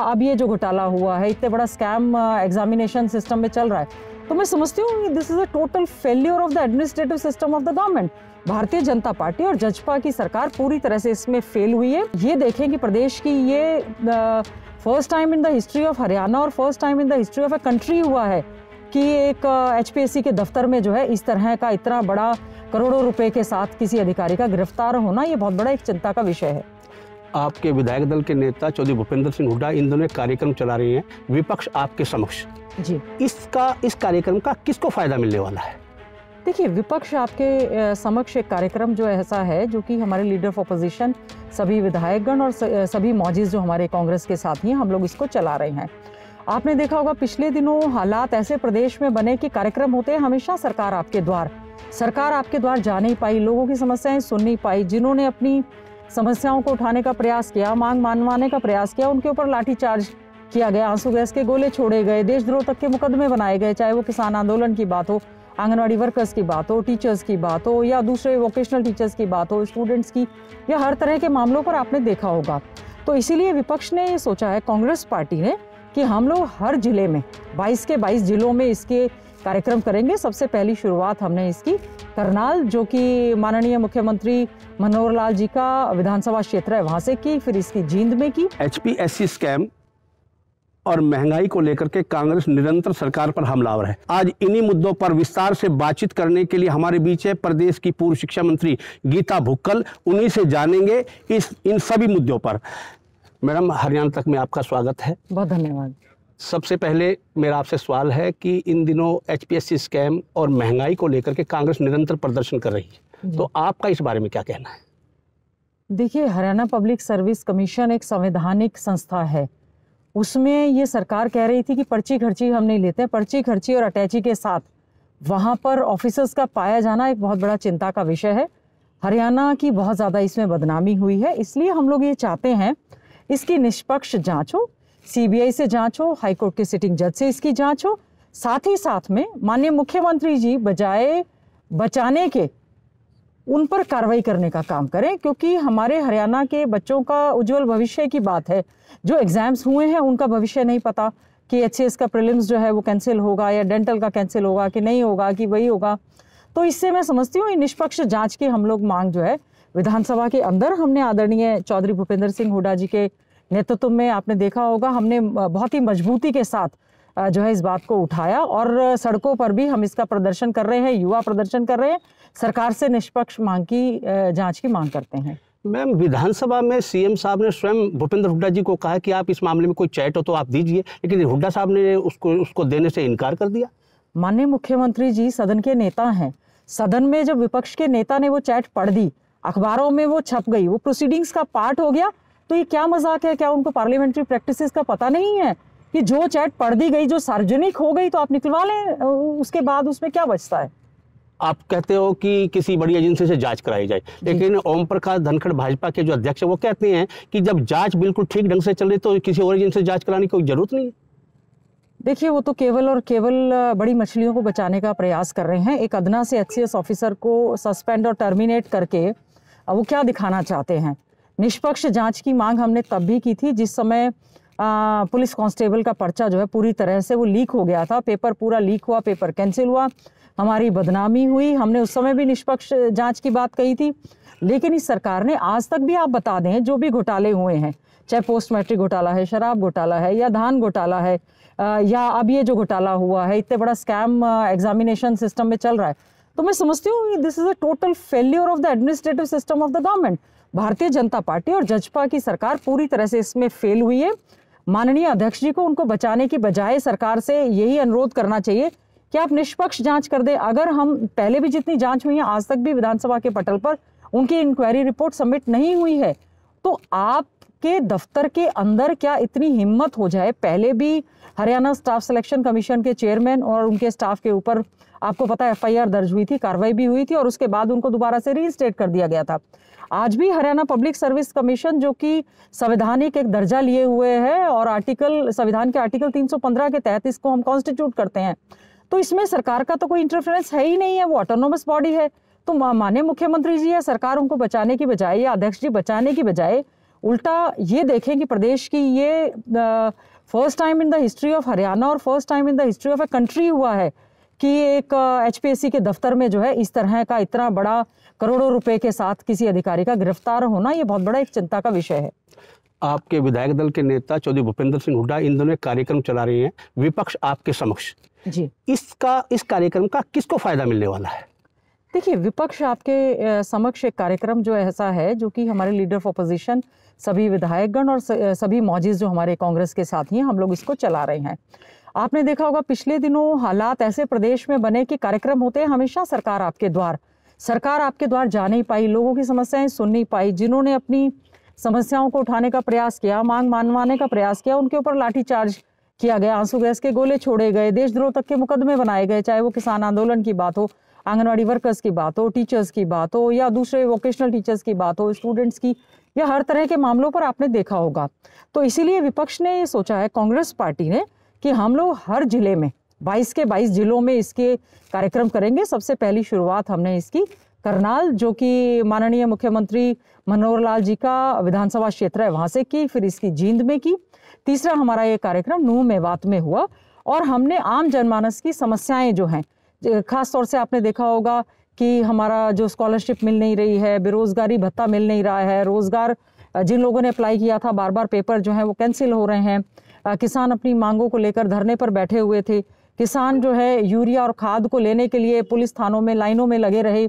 अब ये जो घोटाला हुआ है इतने बड़ा स्कैम एग्जामिनेशन सिस्टम में चल रहा है तो मैं समझती हूँ this is a total failure of the administrative system of the government Bharatiya Janata party और जजपा की सरकार पूरी तरह से इसमें फेल हुई है ये देखें कि प्रदेश की ये first time in the history of Haryana और first time in the history of a country हुआ है कि एक एच के दफ्तर में जो है इस तरह का इतना बड़ा करोड़ों रुपए के साथ किसी अधिकारी का गिरफ्तार होना ये बहुत बड़ा एक चिंता का विषय है आपके विधायक दल के नेता चौधरी भूपेंद्र सिंह हुड्डा इन दोनों कार्यक्रम चला रहे हैं विपक्ष आपके समक्ष जी इसका इस कार्यक्रम का किसको फायदा मिलने वाला है देखिए विपक्ष आपके समक्ष एक कार्यक्रम जो ऐसा है जो कि हमारे लीडर ऑफ अपोजिशन सभी विधायकगण और सभी मौजिज जो हमारे कांग्रेस के साथ हैं हम लोग इसको चला रहे हैं आपने देखा होगा पिछले दिनों हालात ऐसे प्रदेश में बने कि कार्यक्रम होते हैं हमेशा सरकार आपके द्वार सरकार आपके द्वार जा नहीं पाई लोगों की समस्याएं सुन नहीं पाई जिन्होंने अपनी समस्याओं को उठाने का प्रयास किया मांग मानवाने का प्रयास किया उनके ऊपर लाठीचार्ज किया गया आंसू गैस के गोले छोड़े गए देशद्रोह तक के मुकदमे बनाए गए चाहे वो किसान आंदोलन की बात हो आंगनवाड़ी वर्कर्स की बात हो टीचर्स की बात हो या दूसरे वोकेशनल टीचर्स की बात हो स्टूडेंट्स की या हर तरह के मामलों पर आपने देखा होगा तो इसीलिए विपक्ष ने ये सोचा है कांग्रेस पार्टी ने कि हम लोग हर जिले में 22 के 22 जिलों में इसके कार्यक्रम करेंगे सबसे पहली शुरुआत हमने इसकी करनाल जो कि माननीय मुख्यमंत्री मनोहर लाल जी का विधानसभा क्षेत्र है वहां से की फिर इसकी जींद में की एच स्कैम और महंगाई को लेकर के कांग्रेस निरंतर सरकार पर हमलावर है आज इन्हीं मुद्दों पर विस्तार से बातचीत करने के लिए हमारे बीच है प्रदेश की पूर्व शिक्षा मंत्री गीता भुक्कल उन्हीं से जानेंगे इस इन सभी मुद्दों पर मैडम हरियाणा तक में आपका स्वागत है बहुत धन्यवाद सबसे पहले मेरा आपसे सवाल है कि इन दिनों एचपीएससी स्कैम और महंगाई को लेकर के कांग्रेस निरंतर प्रदर्शन कर रही है तो आपका इस बारे में क्या कहना है देखिए हरियाणा पब्लिक सर्विस कमीशन एक संवैधानिक संस्था है उसमें ये सरकार कह रही थी कि पर्ची खर्ची हम नहीं लेते पर्ची खर्ची और अटैची के साथ वहाँ पर ऑफिसर्स का पाया जाना एक बहुत बड़ा चिंता का विषय है हरियाणा की बहुत ज़्यादा इसमें बदनामी हुई है इसलिए हम लोग ये चाहते हैं इसकी निष्पक्ष जाँच हो सीबीआई से जांच हो हाईकोर्ट के सिटिंग जज से इसकी जांच हो साथ ही साथ में माननीय मुख्यमंत्री जी बजाय बचाने के उन पर कार्रवाई करने का काम करें क्योंकि हमारे हरियाणा के बच्चों का उज्जवल भविष्य की बात है जो एग्ज़ाम्स हुए हैं उनका भविष्य नहीं पता कि एच का प्रिलिम्स जो है वो कैंसिल होगा या डेंटल का कैंसिल होगा कि नहीं होगा कि वही होगा तो इससे मैं समझती हूँ निष्पक्ष जाँच की हम लोग मांग जो है विधानसभा के अंदर हमने आदरणीय चौधरी भूपेंद्र सिंह हुडा जी के नेतृत्व में आपने देखा होगा हमने बहुत ही मजबूती के साथ जो है इस बात को उठाया और सड़कों पर भी हम इसका प्रदर्शन कर रहे हैं युवा प्रदर्शन कर रहे हैं सरकार से निष्पक्ष मांग की जांच की मांग करते हैं मैम विधानसभा में सीएम साहब ने स्वयं भूपेंद्र हुड्डा जी को कहा कि आप इस मामले में कोई चैट हो तो आप दीजिए लेकिन हुड्डा साहब ने उसको उसको देने से इनकार कर दिया माननीय मुख्यमंत्री जी सदन के नेता हैं सदन में जब विपक्ष के नेता ने वो चैट पढ़ दी अखबारों में वो छप गई वो प्रोसीडिंग्स का पार्ट हो गया तो ये क्या मजाक है क्या उनको पार्लियामेंट्री प्रैक्टिस का पता नहीं है कि जो चैट पढ़ दी गई जो सार्वजनिक हो गई तो आप निकलवा लें उसके बाद उसमें क्या बचता है आप कहते हो कि किसी बड़ी एजेंसी से जांच कराई जाए लेकिन ओम प्रकाश धनखड़ भाजपा के जो अध्यक्ष है वो कहते हैं कि जब जांच बिल्कुल ठीक ढंग से चल रही तो किसी और एजेंसी से जांच कराने की कोई जरूरत नहीं देखिए वो तो केवल और केवल बड़ी मछलियों को बचाने का प्रयास कर रहे हैं एक अदना से एक्सीएस ऑफिसर को सस्पेंड और टर्मिनेट करके वो क्या दिखाना चाहते हैं निष्पक्ष जांच की मांग हमने तब भी की थी जिस समय पुलिस कांस्टेबल का पर्चा जो है पूरी तरह से वो लीक हो गया था पेपर पूरा लीक हुआ पेपर कैंसिल हुआ हमारी बदनामी हुई हमने उस समय भी निष्पक्ष जांच की बात कही थी लेकिन इस सरकार ने आज तक भी आप बता दें जो भी घोटाले हुए हैं चाहे पोस्ट मैट्रिक घोटाला है शराब घोटाला है या धान घोटाला है या अब ये जो घोटाला हुआ है इतने बड़ा स्कैम एग्जामिनेशन सिस्टम में चल रहा है तो मैं समझती हूँ this is a total failure of the administrative system of the government Bharatiya Janata party और जजपा की सरकार पूरी तरह से इसमें फेल हुई है माननीय अध्यक्ष जी को उनको बचाने की बजाय सरकार से यही अनुरोध करना चाहिए कि आप निष्पक्ष जांच कर दें अगर हम पहले भी जितनी जांच हुई है आज तक भी विधानसभा के पटल पर उनकी इंक्वायरी रिपोर्ट सबमिट नहीं हुई है तो आपके दफ्तर के अंदर क्या इतनी हिम्मत हो जाए पहले भी हरियाणा स्टाफ सिलेक्शन कमीशन के चेयरमैन और उनके स्टाफ के ऊपर आपको पता है एफआईआर दर्ज हुई थी कार्रवाई भी हुई थी और उसके बाद उनको दोबारा से रीस्टेट कर दिया गया था आज भी हरियाणा पब्लिक सर्विस कमीशन जो कि संवैधानिक एक दर्जा लिए हुए है और आर्टिकल संविधान के आर्टिकल 315 के तहत इसको हम कॉन्स्टिट्यूट करते हैं तो इसमें सरकार का तो कोई इंटरफेरेंस है ही नहीं है वो ऑटोनोमस बॉडी है तो माने मुख्यमंत्री जी या सरकार उनको बचाने की बजाय या अध्यक्ष जी बचाने की बजाय उल्टा ये देखें कि प्रदेश की ये first time in the history of Haryana और first time in the history of a country हुआ है कि एक एच के दफ्तर में जो है इस तरह का इतना बड़ा करोड़ों रुपए के साथ किसी अधिकारी का गिरफ्तार होना ये बहुत बड़ा एक चिंता का विषय है आपके विधायक दल के नेता चौधरी भूपेंद्र सिंह हुड्डा इन दोनों कार्यक्रम चला रहे हैं विपक्ष आपके समक्ष जी इसका इस कार्यक्रम का किसको फायदा मिलने वाला है देखिए विपक्ष आपके समक्ष एक कार्यक्रम जो ऐसा है जो कि हमारे लीडर ऑफ अपोजिशन सभी विधायकगण और सभी मौजिज जो हमारे कांग्रेस के साथ हैं हम लोग इसको चला रहे हैं आपने देखा होगा पिछले दिनों हालात ऐसे प्रदेश में बने कि कार्यक्रम होते हैं हमेशा सरकार आपके द्वार सरकार आपके द्वार जा नहीं पाई लोगों की समस्याएं सुन नहीं पाई जिन्होंने अपनी समस्याओं को उठाने का प्रयास किया मांग मानवाने का प्रयास किया उनके ऊपर लाठीचार्ज किया गया आंसू गैस के गोले छोड़े गए देशद्रोह तक के मुकदमे बनाए गए चाहे वो किसान आंदोलन की बात हो आंगनवाड़ी वर्कर्स की बात हो टीचर्स की बात हो या दूसरे वोकेशनल टीचर्स की बात हो स्टूडेंट्स की या हर तरह के मामलों पर आपने देखा होगा तो इसीलिए विपक्ष ने ये सोचा है कांग्रेस पार्टी ने कि हम लोग हर जिले में बाईस के बाईस जिलों में इसके कार्यक्रम करेंगे सबसे पहली शुरुआत हमने इसकी करनाल जो कि माननीय मुख्यमंत्री मनोहर लाल जी का विधानसभा क्षेत्र है वहाँ से की फिर इसकी जींद में की तीसरा हमारा ये कार्यक्रम नूह मेवात में हुआ और हमने आम जनमानस की समस्याएं जो हैं खास तौर से आपने देखा होगा कि हमारा जो स्कॉलरशिप मिल नहीं रही है बेरोज़गारी भत्ता मिल नहीं रहा है रोज़गार जिन लोगों ने अप्लाई किया था बार बार पेपर जो है वो कैंसिल हो रहे हैं किसान अपनी मांगों को लेकर धरने पर बैठे हुए थे किसान जो है यूरिया और खाद को लेने के लिए पुलिस थानों में लाइनों में लगे रहे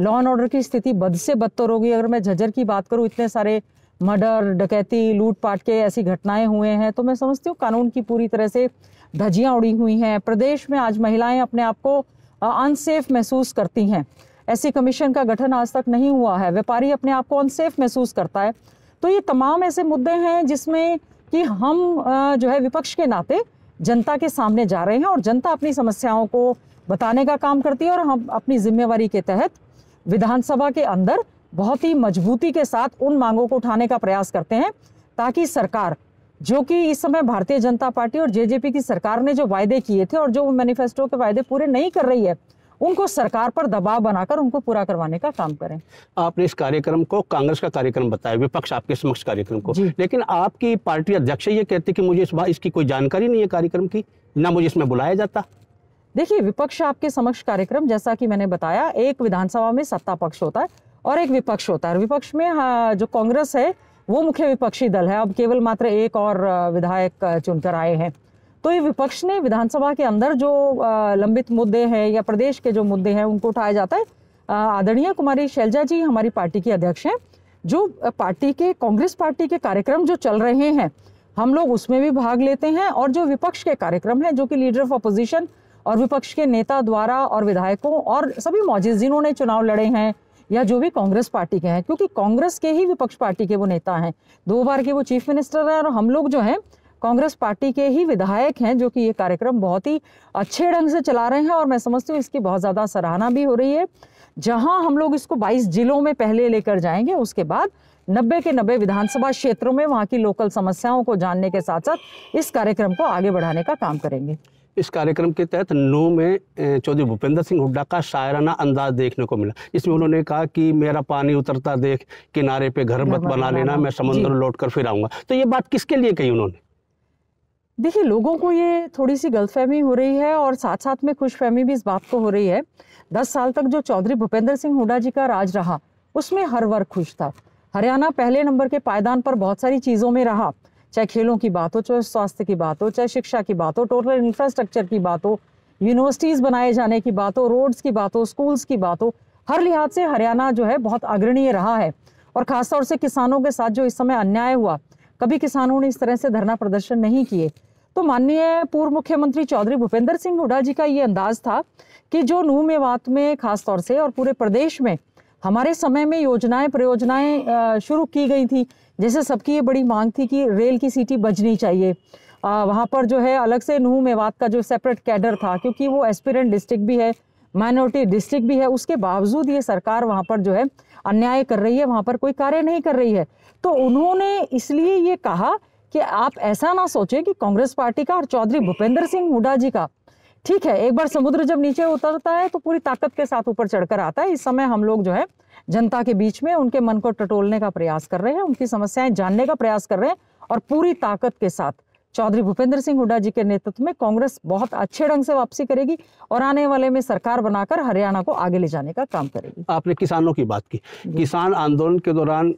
लॉ एंड ऑर्डर की स्थिति बद से बदतर हो गई अगर मैं झज्जर की बात करूँ इतने सारे मर्डर डकैती लूटपाट के ऐसी घटनाएं हुए हैं तो मैं समझती हूँ कानून की पूरी तरह से धज्जियाँ उड़ी हुई हैं प्रदेश में आज महिलाएं अपने आप को अनसेफ महसूस करती हैं ऐसी कमीशन का गठन आज तक नहीं हुआ है व्यापारी अपने आप को अनसेफ महसूस करता है तो ये तमाम ऐसे मुद्दे हैं जिसमें कि हम जो है विपक्ष के नाते जनता के सामने जा रहे हैं और जनता अपनी समस्याओं को बताने का काम करती है और हम अपनी जिम्मेवारी के तहत विधानसभा के अंदर बहुत ही मजबूती के साथ उन मांगों को उठाने का प्रयास करते हैं ताकि सरकार जो कि इस समय भारतीय जनता पार्टी और जेजेपी की सरकार ने जो वायदे किए थे और जो मैनिफेस्टो के वायदे पूरे नहीं कर रही है उनको सरकार पर दबाव बनाकर उनको पूरा करवाने का काम करें आपने इस कार्यक्रम को कांग्रेस का कार्यक्रम बताया विपक्ष आपके समक्ष कार्यक्रम को लेकिन आपकी पार्टी अध्यक्ष ये कहते कि मुझे इस बात इसकी कोई जानकारी नहीं है कार्यक्रम की ना मुझे इसमें बुलाया जाता देखिए विपक्ष आपके समक्ष कार्यक्रम जैसा कि मैंने बताया एक विधानसभा में सत्ता पक्ष होता है और एक विपक्ष होता है विपक्ष में हाँ, जो कांग्रेस है वो मुख्य विपक्षी दल है अब केवल मात्र एक और विधायक चुनकर आए हैं तो ये विपक्ष ने विधानसभा के अंदर जो लंबित मुद्दे हैं या प्रदेश के जो मुद्दे हैं उनको उठाया जाता है आदरणीय कुमारी शैलजा जी हमारी पार्टी की अध्यक्ष हैं जो पार्टी के कांग्रेस पार्टी के कार्यक्रम जो चल रहे हैं हम लोग उसमें भी भाग लेते हैं और जो विपक्ष के कार्यक्रम हैं जो कि लीडर ऑफ अपोजिशन और विपक्ष के नेता द्वारा और विधायकों और सभी मौजूद जिन्होंने चुनाव लड़े हैं या जो भी कांग्रेस पार्टी के हैं क्योंकि कांग्रेस के ही विपक्ष पार्टी के वो नेता हैं दो बार के वो चीफ मिनिस्टर हैं और हम लोग जो हैं कांग्रेस पार्टी के ही विधायक हैं जो कि ये कार्यक्रम बहुत ही अच्छे ढंग से चला रहे हैं और मैं समझती हूँ इसकी बहुत ज़्यादा सराहना भी हो रही है जहाँ हम लोग इसको 22 जिलों में पहले लेकर जाएंगे उसके बाद नब्बे के नब्बे विधानसभा क्षेत्रों में वहाँ की लोकल समस्याओं को जानने के साथ साथ इस कार्यक्रम को आगे बढ़ाने का काम करेंगे इस कार्यक्रम के तहत नो में चौधरी भूपेंद्र सिंह हुड्डा का शायराना अंदाज देखने को मिला इसमें उन्होंने कहा कि मेरा पानी उतरता देख किनारे पे घर मत बना लेना मैं समंदर लौट कर फिर आऊँगा तो ये बात किसके लिए कही उन्होंने देखिए लोगों को ये थोड़ी सी गलतफहमी हो रही है और साथ साथ में खुशफहमी भी इस बात को हो रही है दस साल तक जो चौधरी भूपेंद्र सिंह हुडा जी का राज रहा उसमें हर वर्ग खुश था हरियाणा पहले नंबर के पायदान पर बहुत सारी चीज़ों में रहा चाहे खेलों की बात हो चाहे स्वास्थ्य की बात हो चाहे शिक्षा की बात हो टोटल इंफ्रास्ट्रक्चर की बात हो यूनिवर्सिटीज़ बनाए जाने की बात हो रोड्स की बात हो स्कूल्स की बात हो हर लिहाज से हरियाणा जो है बहुत अग्रणीय रहा है और खासतौर से किसानों के साथ जो इस समय अन्याय हुआ कभी किसानों ने इस तरह से धरना प्रदर्शन नहीं किए तो माननीय पूर्व मुख्यमंत्री चौधरी भूपेंद्र सिंह हुडा जी का ये अंदाज था कि जो नू मेवात में खासतौर से और पूरे प्रदेश में हमारे समय में योजनाएं परियोजनाएं शुरू की गई थी जैसे सबकी ये बड़ी मांग थी कि रेल की सीटी बजनी चाहिए वहाँ पर जो है अलग से नूह मेवात का जो सेपरेट कैडर था क्योंकि वो एस्पिरेंट डिस्ट्रिक्ट भी है माइनॉरिटी डिस्ट्रिक्ट भी है उसके बावजूद ये सरकार वहाँ पर जो है अन्याय कर रही है वहाँ पर कोई कार्य नहीं कर रही है तो उन्होंने इसलिए ये कहा कि आप ऐसा ना सोचें कि कांग्रेस पार्टी का और चौधरी भूपेंद्र सिंह हुडा जी का ठीक है एक बार समुद्र जब नीचे उतरता है तो पूरी ताकत के साथ ऊपर चढ़कर आता है इस समय हम लोग जो है जनता के बीच में उनके मन को टटोलने का प्रयास कर रहे हैं उनकी समस्याएं जानने का प्रयास कर रहे हैं और पूरी ताकत के साथ चौधरी भूपेंद्र सिंह हुड्डा जी के नेतृत्व में कांग्रेस बहुत अच्छे ढंग से वापसी करेगी और आने वाले में सरकार बनाकर हरियाणा को आगे ले जाने का काम करेगी आपने किसानों की बात की किसान आंदोलन के दौरान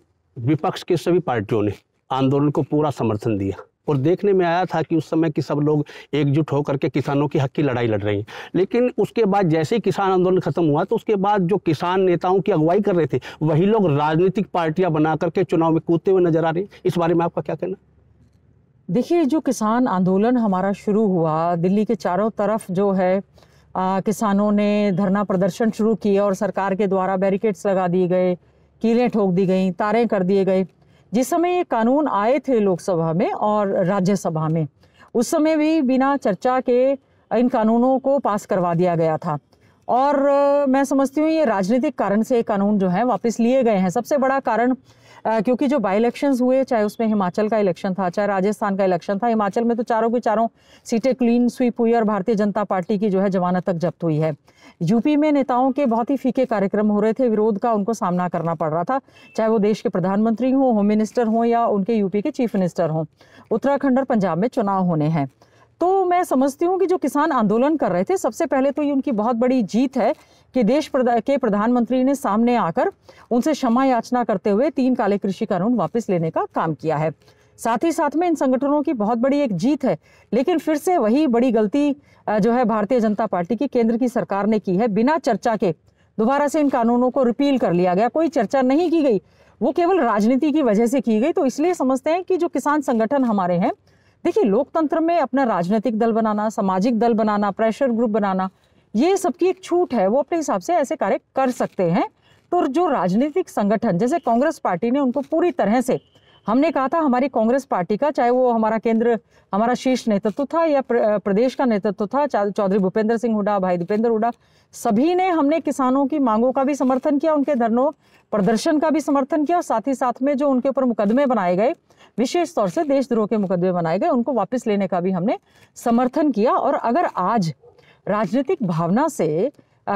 विपक्ष के सभी पार्टियों ने आंदोलन को पूरा समर्थन दिया और देखने में आया था कि उस समय की सब लोग एकजुट होकर के किसानों की हक की लड़ाई लड़ रही हैं लेकिन उसके बाद जैसे ही किसान आंदोलन खत्म हुआ तो उसके बाद जो किसान नेताओं की अगुवाई कर रहे थे वही लोग राजनीतिक पार्टियां बना करके चुनाव में कूदते हुए नजर आ रहे हैं इस बारे में आपका क्या कहना देखिए जो किसान आंदोलन हमारा शुरू हुआ दिल्ली के चारों तरफ जो है आ, किसानों ने धरना प्रदर्शन शुरू किए और सरकार के द्वारा बैरिकेड्स लगा दिए गए कीलें ठोक दी गई तारें कर दिए गए जिस समय ये कानून आए थे लोकसभा में और राज्यसभा में उस समय भी बिना चर्चा के इन कानूनों को पास करवा दिया गया था और मैं समझती हूँ ये राजनीतिक कारण से ये कानून जो है वापस लिए गए हैं सबसे बड़ा कारण क्योंकि जो बाई इलेक्शन हुए चाहे उसमें हिमाचल का इलेक्शन था चाहे राजस्थान का इलेक्शन था हिमाचल में तो चारों की चारों सीटें क्लीन स्वीप हुई और भारतीय जनता पार्टी की जो है जमानत तक जब्त हुई है यूपी में नेताओं के बहुत ही फीके कार्यक्रम हो रहे थे विरोध का उनको सामना करना पड़ रहा था चाहे वो देश के प्रधानमंत्री हों होम मिनिस्टर हों या उनके यूपी के चीफ मिनिस्टर हों उत्तराखंड और पंजाब में चुनाव होने हैं तो मैं समझती हूँ कि जो किसान आंदोलन कर रहे थे सबसे पहले तो ये उनकी बहुत बड़ी जीत है कि देश प्रदा, के प्रधानमंत्री ने सामने आकर उनसे क्षमा याचना करते हुए तीन काले कृषि कानून वापस लेने का काम किया है साथ ही साथ में इन संगठनों की बहुत बड़ी एक जीत है लेकिन फिर से वही बड़ी गलती जो है भारतीय जनता पार्टी की केंद्र की सरकार ने की है बिना चर्चा के दोबारा से इन कानूनों को रिपील कर लिया गया कोई चर्चा नहीं की गई वो केवल राजनीति की वजह से की गई तो इसलिए समझते हैं कि जो किसान संगठन हमारे हैं देखिए लोकतंत्र में अपना राजनीतिक दल बनाना सामाजिक दल बनाना प्रेशर ग्रुप बनाना ये सबकी एक छूट है वो अपने हिसाब से ऐसे कार्य कर सकते हैं तो जो राजनीतिक संगठन जैसे कांग्रेस पार्टी ने उनको पूरी तरह से हमने कहा था हमारी कांग्रेस पार्टी का चाहे वो हमारा केंद्र हमारा शीर्ष नेतृत्व था या प्रदेश का नेतृत्व था चौधरी भूपेंद्र सिंह हुडा भाई दीपेंद्र हुडा सभी ने हमने किसानों की मांगों का भी समर्थन किया उनके धरनों प्रदर्शन का भी समर्थन किया और साथ ही साथ में जो उनके ऊपर मुकदमे बनाए गए विशेष तौर से देशद्रोह के मुकदमे बनाए गए उनको वापस लेने का भी हमने समर्थन किया और अगर आज राजनीतिक भावना से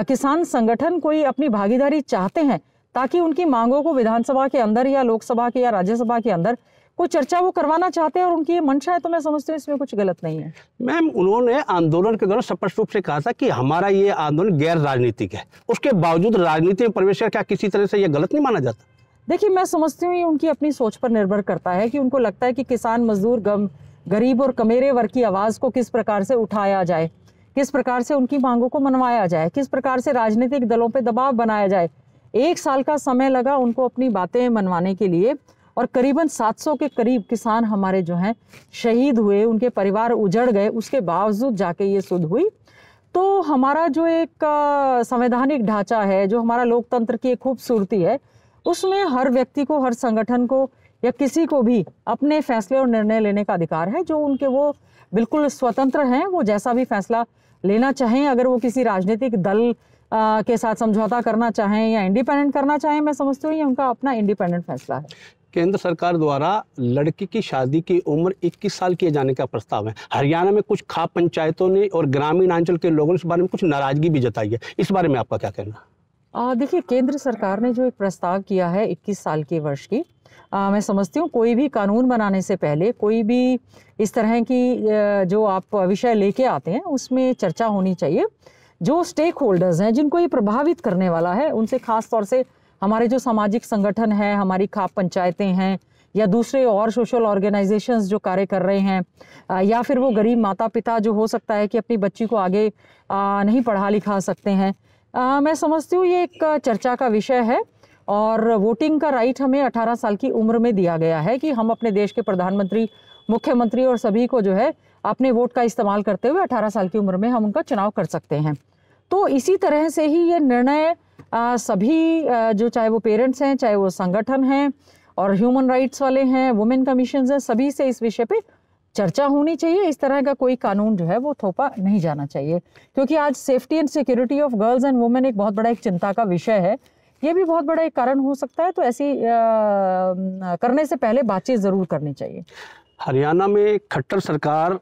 किसान संगठन कोई अपनी भागीदारी चाहते हैं ताकि उनकी मांगों को विधानसभा के अंदर या लोकसभा के या राज्यसभा के अंदर कोई चर्चा वो करवाना चाहते हैं और उनकी ये मंशा है तो मैं समझती हूँ इसमें कुछ गलत नहीं है मैम उन्होंने आंदोलन के दौरान स्पष्ट रूप से कहा था कि हमारा ये आंदोलन गैर राजनीतिक है उसके बावजूद राजनीति में प्रवेश क्या किसी तरह से ये गलत नहीं माना जाता देखिए मैं समझती हूँ ये उनकी अपनी सोच पर निर्भर करता है कि उनको लगता है कि किसान मजदूर गम गरीब और कमेरे वर्ग की आवाज़ को किस प्रकार से उठाया जाए किस प्रकार से उनकी मांगों को मनवाया जाए किस प्रकार से राजनीतिक दलों पर दबाव बनाया जाए एक साल का समय लगा उनको अपनी बातें मनवाने के लिए और करीबन 700 के करीब किसान हमारे जो हैं शहीद हुए उनके परिवार उजड़ गए उसके बावजूद जाके ये सुध हुई तो हमारा जो एक संवैधानिक ढांचा है जो हमारा लोकतंत्र की एक खूबसूरती है उसमें हर व्यक्ति को हर संगठन को या किसी को भी अपने फैसले और निर्णय लेने का अधिकार है जो उनके वो बिल्कुल स्वतंत्र हैं वो जैसा भी फैसला लेना चाहें अगर वो किसी राजनीतिक दल आ, के साथ समझौता करना चाहें या इंडिपेंडेंट करना चाहें मैं समझती हूँ ये उनका अपना इंडिपेंडेंट फैसला है केंद्र सरकार द्वारा लड़की की शादी की उम्र 21 साल किए जाने का प्रस्ताव है हरियाणा में कुछ खाप पंचायतों ने और ग्रामीण आंचल के लोगों ने इस बारे में कुछ नाराजगी भी जताई है इस बारे में आपका क्या कहना देखिए केंद्र सरकार ने जो एक प्रस्ताव किया है 21 साल के वर्ष की आ, मैं समझती हूँ कोई भी कानून बनाने से पहले कोई भी इस तरह की जो आप विषय लेके आते हैं उसमें चर्चा होनी चाहिए जो स्टेक होल्डर्स हैं जिनको ये प्रभावित करने वाला है उनसे खास तौर से हमारे जो सामाजिक संगठन हैं हमारी खाप पंचायतें हैं या दूसरे और सोशल ऑर्गेनाइजेशंस जो कार्य कर रहे हैं या फिर वो गरीब माता पिता जो हो सकता है कि अपनी बच्ची को आगे नहीं पढ़ा लिखा सकते हैं मैं समझती हूँ ये एक चर्चा का विषय है और वोटिंग का राइट हमें 18 साल की उम्र में दिया गया है कि हम अपने देश के प्रधानमंत्री मुख्यमंत्री और सभी को जो है अपने वोट का इस्तेमाल करते हुए 18 साल की उम्र में हम उनका चुनाव कर सकते हैं तो इसी तरह से ही ये निर्णय सभी आ, जो चाहे वो पेरेंट्स हैं चाहे वो संगठन हैं और ह्यूमन राइट्स वाले हैं वुमेन कमीशन हैं सभी से इस विषय पर चर्चा होनी चाहिए इस तरह का कोई कानून जो है वो थोपा नहीं जाना चाहिए क्योंकि आज safety and security of girls and women एक बहुत बड़ा एक चिंता का विषय है ये भी बहुत बड़ा एक कारण हो सकता है तो ऐसी करने से पहले बातचीत ज़रूर करनी चाहिए हरियाणा में खट्टर सरकार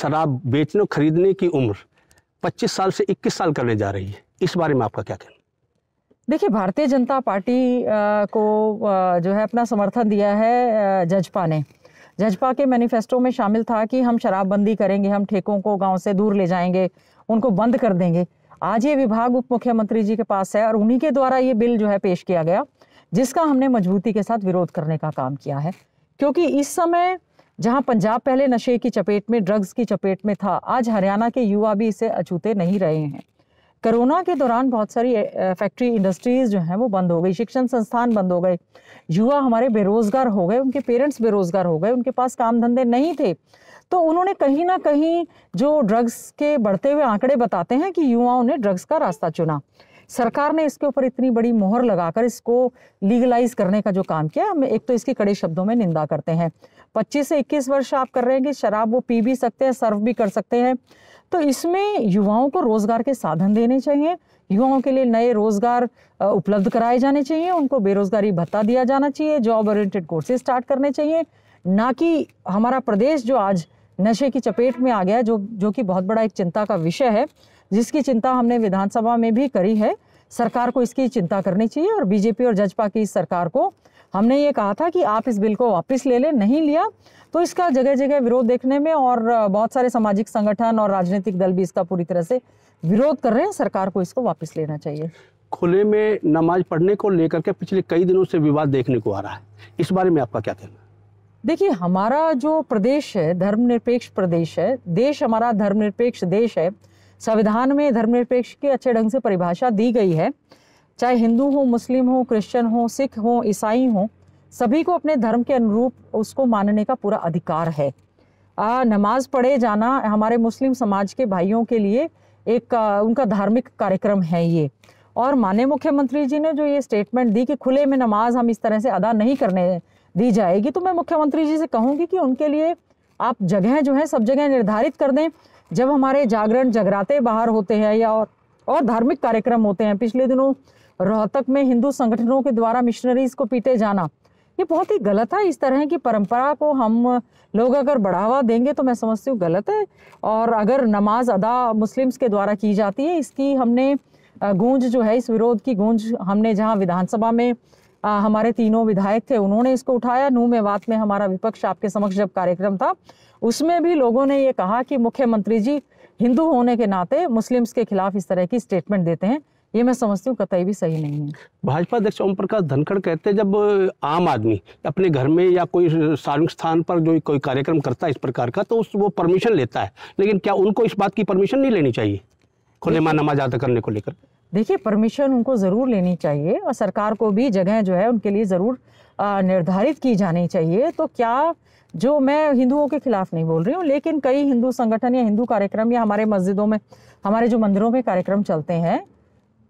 शराब बेचने खरीदने की उम्र 25 साल से 21 साल करने जा रही है इस बारे में आपका क्या कहना देखिए भारतीय जनता पार्टी आ, को आ, जो है अपना समर्थन दिया है जजपा ने जजपा के मैनिफेस्टो में शामिल था कि हम शराबबंदी करेंगे हम ठेकों को गांव से दूर ले जाएंगे उनको बंद कर देंगे आज ये विभाग उप मुख्यमंत्री जी के पास है और उन्हीं के द्वारा ये बिल जो है पेश किया गया जिसका हमने मजबूती के साथ विरोध करने का काम किया है क्योंकि इस समय जहां पंजाब पहले नशे की चपेट में ड्रग्स की चपेट में था आज हरियाणा के युवा भी इसे अछूते नहीं रहे हैं कोरोना के दौरान बहुत सारी फैक्ट्री इंडस्ट्रीज़ जो हैं वो बंद हो गई शिक्षण संस्थान बंद हो गए युवा हमारे बेरोज़गार हो गए उनके पेरेंट्स बेरोज़गार हो गए उनके पास काम धंधे नहीं थे तो उन्होंने कहीं ना कहीं जो ड्रग्स के बढ़ते हुए आंकड़े बताते हैं कि युवाओं ने ड्रग्स का रास्ता चुना सरकार ने इसके ऊपर इतनी बड़ी मोहर लगाकर इसको लीगलाइज करने का जो काम किया हम एक तो इसके कड़े शब्दों में निंदा करते हैं 25 से 21 वर्ष आप कर रहे हैं कि शराब वो पी भी सकते हैं सर्व भी कर सकते हैं तो इसमें युवाओं को रोज़गार के साधन देने चाहिए युवाओं के लिए नए रोज़गार उपलब्ध कराए जाने चाहिए उनको बेरोज़गारी भत्ता दिया जाना चाहिए जॉब ओरिएंटेड कोर्सेज स्टार्ट करने चाहिए ना कि हमारा प्रदेश जो आज नशे की चपेट में आ गया जो जो कि बहुत बड़ा एक चिंता का विषय है जिसकी चिंता हमने विधानसभा में भी करी है सरकार को इसकी चिंता करनी चाहिए और बीजेपी और जजपा की सरकार को हमने ये कहा था कि आप इस बिल को वापस ले लें नहीं लिया तो इसका जगह जगह विरोध देखने में और बहुत सारे सामाजिक संगठन और राजनीतिक दल भी इसका पूरी तरह से विरोध कर रहे हैं सरकार को इसको वापस लेना चाहिए खुले में नमाज पढ़ने को लेकर के पिछले कई दिनों से विवाद देखने को आ रहा है इस बारे में आपका क्या कहना देखिए हमारा जो प्रदेश है धर्मनिरपेक्ष प्रदेश है देश हमारा धर्मनिरपेक्ष देश है संविधान में धर्मनिरपेक्ष की अच्छे ढंग से परिभाषा दी गई है चाहे हिंदू हो मुस्लिम हो क्रिश्चियन हो सिख हो ईसाई हो सभी को अपने धर्म के अनुरूप उसको मानने का पूरा अधिकार है आ, नमाज पढ़े जाना हमारे मुस्लिम समाज के भाइयों के लिए एक आ, उनका धार्मिक कार्यक्रम है ये और माननीय मुख्यमंत्री जी ने जो ये स्टेटमेंट दी कि खुले में नमाज हम इस तरह से अदा नहीं करने दी जाएगी तो मैं मुख्यमंत्री जी से कहूँगी कि उनके लिए आप जगह जो है सब जगह निर्धारित कर दें जब हमारे जागरण जगराते बाहर होते हैं या और, और धार्मिक कार्यक्रम होते हैं पिछले दिनों रोहतक में हिंदू संगठनों के द्वारा मिशनरीज को पीटे जाना ये बहुत ही गलत है इस तरह की परंपरा को हम लोग अगर बढ़ावा देंगे तो मैं समझती हूँ गलत है और अगर नमाज अदा मुस्लिम्स के द्वारा की जाती है इसकी हमने गूंज जो है इस विरोध की गूंज हमने जहाँ विधानसभा में आ, हमारे तीनों विधायक थे उन्होंने इसको उठाया नू मेवात में हमारा विपक्ष आपके समक्ष जब कार्यक्रम था उसमें भी लोगों ने ये कहा कि मुख्यमंत्री जी हिंदू होने के नाते मुस्लिम्स के खिलाफ इस तरह की स्टेटमेंट देते हैं ये मैं समझती हूँ कतई भी सही नहीं है भाजपा अध्यक्ष ओम प्रकाश धनखड़ कहते हैं जब आम आदमी अपने घर में या कोई सार्वजनिक स्थान पर जो कोई कार्यक्रम करता है इस प्रकार का तो उस वो परमिशन लेता है लेकिन क्या उनको इस बात की परमिशन नहीं लेनी चाहिए खुले मा नमाज अदा करने को लेकर देखिए परमिशन उनको ज़रूर लेनी चाहिए और सरकार को भी जगह जो है उनके लिए ज़रूर निर्धारित की जानी चाहिए तो क्या जो मैं हिंदुओं के खिलाफ नहीं बोल रही हूँ लेकिन कई हिंदू संगठन या हिंदू कार्यक्रम या हमारे मस्जिदों में हमारे जो मंदिरों में कार्यक्रम चलते हैं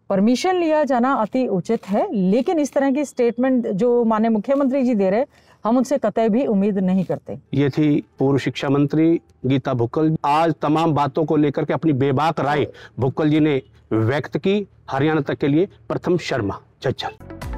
परमिशन लिया जाना अति उचित है लेकिन इस तरह की स्टेटमेंट जो माने मुख्यमंत्री जी दे रहे हम उनसे कतई भी उम्मीद नहीं करते ये थी पूर्व शिक्षा मंत्री गीता भुक्कल आज तमाम बातों को लेकर के अपनी बेबाक राय भुक्कल जी ने व्यक्त की हरियाणा तक के लिए प्रथम शर्मा झज्जर